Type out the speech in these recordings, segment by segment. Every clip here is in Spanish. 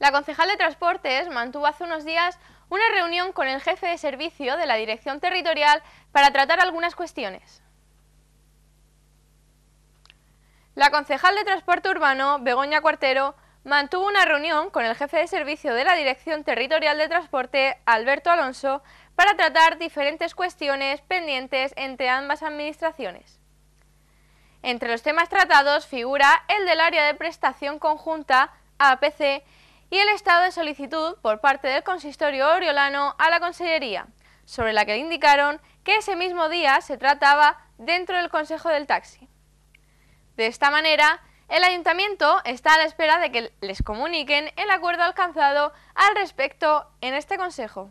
La concejal de Transportes mantuvo hace unos días una reunión con el jefe de servicio de la Dirección Territorial para tratar algunas cuestiones. La concejal de Transporte Urbano, Begoña Cuartero, mantuvo una reunión con el jefe de servicio de la Dirección Territorial de Transporte, Alberto Alonso, para tratar diferentes cuestiones pendientes entre ambas administraciones. Entre los temas tratados figura el del área de prestación conjunta, APC, y el estado de solicitud por parte del consistorio oriolano a la Consellería, sobre la que indicaron que ese mismo día se trataba dentro del Consejo del Taxi. De esta manera, el Ayuntamiento está a la espera de que les comuniquen el acuerdo alcanzado al respecto en este Consejo.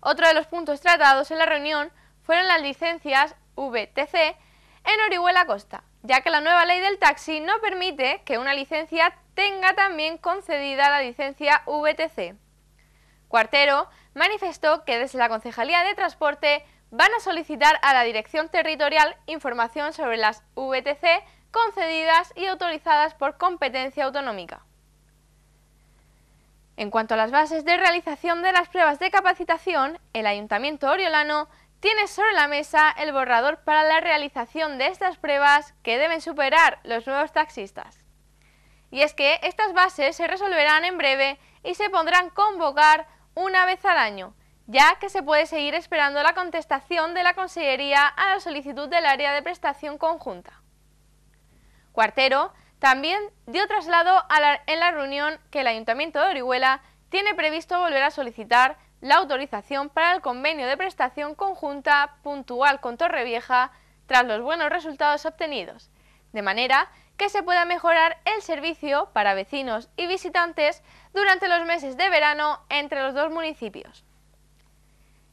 Otro de los puntos tratados en la reunión fueron las licencias VTC en Orihuela Costa, ya que la nueva ley del taxi no permite que una licencia tenga también concedida la licencia VTC. Cuartero manifestó que desde la Concejalía de Transporte van a solicitar a la Dirección Territorial información sobre las VTC concedidas y autorizadas por competencia autonómica. En cuanto a las bases de realización de las pruebas de capacitación, el Ayuntamiento Oriolano tiene sobre la mesa el borrador para la realización de estas pruebas que deben superar los nuevos taxistas. Y es que estas bases se resolverán en breve y se podrán convocar una vez al año, ya que se puede seguir esperando la contestación de la Consellería a la solicitud del área de prestación conjunta. Cuartero también dio traslado en la reunión que el Ayuntamiento de Orihuela tiene previsto volver a solicitar la autorización para el convenio de prestación conjunta puntual con Torrevieja tras los buenos resultados obtenidos, de manera que se pueda mejorar el servicio para vecinos y visitantes durante los meses de verano entre los dos municipios.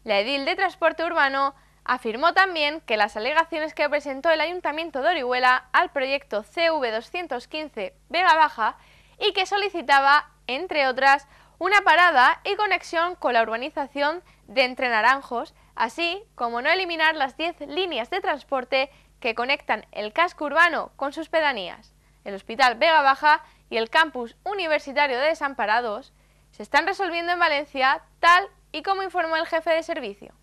La edil de transporte urbano afirmó también que las alegaciones que presentó el Ayuntamiento de Orihuela al proyecto CV215 Vega Baja y que solicitaba, entre otras, una parada y conexión con la urbanización de Entre Naranjos, así como no eliminar las 10 líneas de transporte que conectan el casco urbano con sus pedanías. El Hospital Vega Baja y el Campus Universitario de Desamparados se están resolviendo en Valencia tal y como informó el jefe de servicio.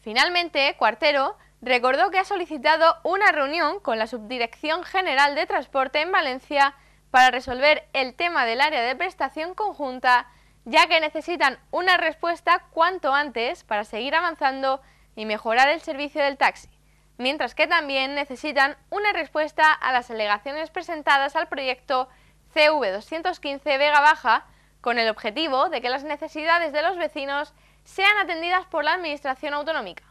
Finalmente, Cuartero recordó que ha solicitado una reunión con la Subdirección General de Transporte en Valencia para resolver el tema del área de prestación conjunta, ya que necesitan una respuesta cuanto antes para seguir avanzando y mejorar el servicio del taxi, mientras que también necesitan una respuesta a las alegaciones presentadas al proyecto CV215 Vega Baja, con el objetivo de que las necesidades de los vecinos sean atendidas por la Administración Autonómica.